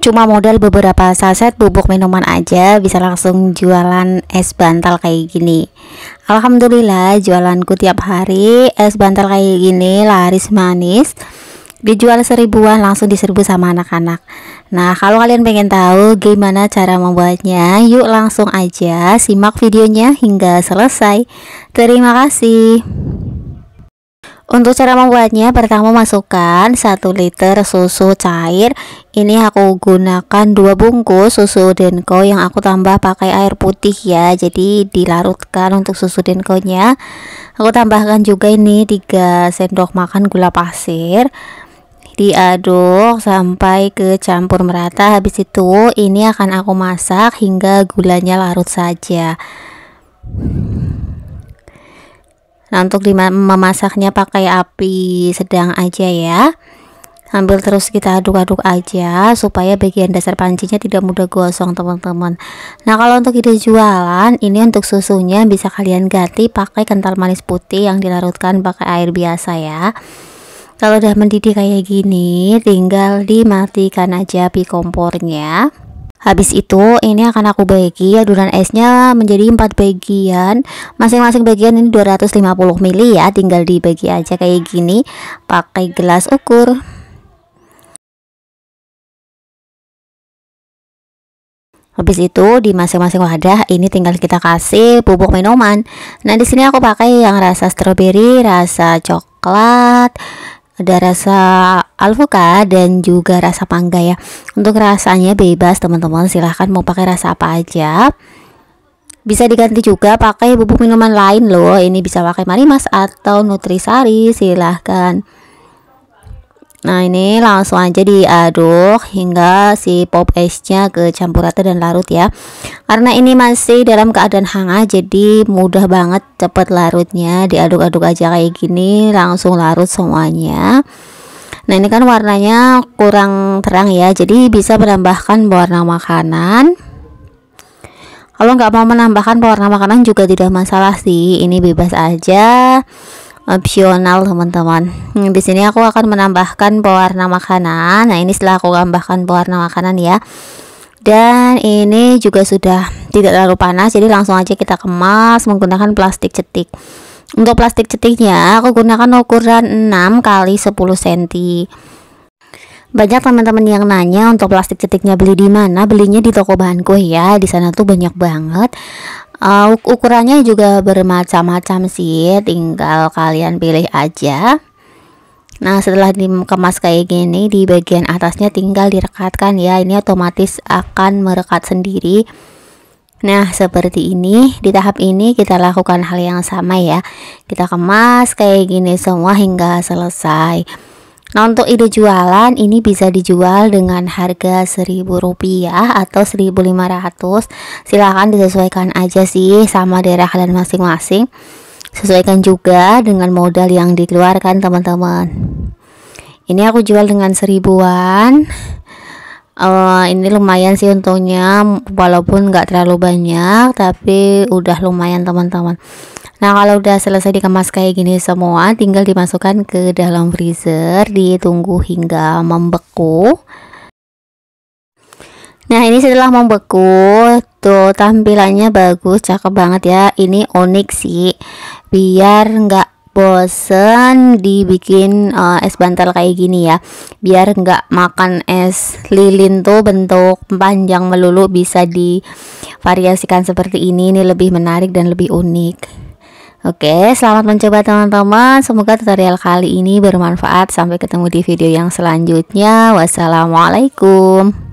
cuma modal beberapa saset bubuk minuman aja bisa langsung jualan es bantal kayak gini Alhamdulillah jualanku tiap hari es bantal kayak gini laris manis dijual seribuan langsung diserbu sama anak-anak nah kalau kalian pengen tahu gimana cara membuatnya yuk langsung aja simak videonya hingga selesai terima kasih untuk cara membuatnya, pertama masukkan 1 liter susu cair. Ini aku gunakan 2 bungkus susu denko yang aku tambah pakai air putih ya. Jadi dilarutkan untuk susu denkonya. Aku tambahkan juga ini 3 sendok makan gula pasir. Diaduk sampai ke campur merata. Habis itu ini akan aku masak hingga gulanya larut saja. Nah, untuk memasaknya pakai api sedang aja ya. Ambil terus kita aduk-aduk aja supaya bagian dasar pancinya tidak mudah gosong, teman-teman. Nah, kalau untuk ide jualan, ini untuk susunya bisa kalian ganti pakai kental manis putih yang dilarutkan pakai air biasa ya. Kalau udah mendidih kayak gini, tinggal dimatikan aja api kompornya. Habis itu ini akan aku bagi adonan esnya menjadi 4 bagian. Masing-masing bagian ini 250 ml ya, tinggal dibagi aja kayak gini pakai gelas ukur. Habis itu di masing-masing wadah ini tinggal kita kasih bubuk minuman. Nah, di sini aku pakai yang rasa stroberi, rasa coklat, ada rasa alpukat dan juga rasa pangga ya untuk rasanya bebas teman-teman silahkan mau pakai rasa apa aja bisa diganti juga pakai bubuk minuman lain loh ini bisa pakai marimas atau nutrisari silahkan Nah ini langsung aja diaduk hingga si pop ice-nya kecampur rata dan larut ya Karena ini masih dalam keadaan hangat jadi mudah banget cepat larutnya Diaduk-aduk aja kayak gini langsung larut semuanya Nah ini kan warnanya kurang terang ya Jadi bisa menambahkan warna makanan Kalau nggak mau menambahkan warna makanan juga tidak masalah sih Ini bebas aja opsional teman-teman hmm, di sini aku akan menambahkan pewarna makanan nah ini setelah aku tambahkan pewarna makanan ya dan ini juga sudah tidak terlalu panas jadi langsung aja kita kemas menggunakan plastik cetik untuk plastik cetiknya aku gunakan ukuran 6 kali 10 cm banyak teman-teman yang nanya untuk plastik cetiknya beli di mana belinya di toko bahan kue ya di sana tuh banyak banget uh, ukurannya juga bermacam-macam sih tinggal kalian pilih aja Nah setelah dikemas kayak gini di bagian atasnya tinggal direkatkan ya ini otomatis akan merekat sendiri Nah seperti ini di tahap ini kita lakukan hal yang sama ya Kita kemas kayak gini semua hingga selesai Nah untuk ide jualan ini bisa dijual dengan harga seribu rupiah atau seribu lima ratus. silahkan disesuaikan aja sih sama daerah kalian masing-masing sesuaikan juga dengan modal yang dikeluarkan teman-teman ini aku jual dengan seribuan uh, ini lumayan sih untungnya walaupun nggak terlalu banyak tapi udah lumayan teman-teman nah kalau udah selesai dikemas kayak gini semua tinggal dimasukkan ke dalam freezer ditunggu hingga membeku Nah ini setelah membeku tuh tampilannya bagus cakep banget ya ini unik sih biar nggak bosen dibikin uh, es bantal kayak gini ya biar nggak makan es lilin tuh bentuk panjang melulu bisa divariasikan seperti ini ini lebih menarik dan lebih unik Oke, selamat mencoba teman-teman. Semoga tutorial kali ini bermanfaat. Sampai ketemu di video yang selanjutnya. Wassalamualaikum.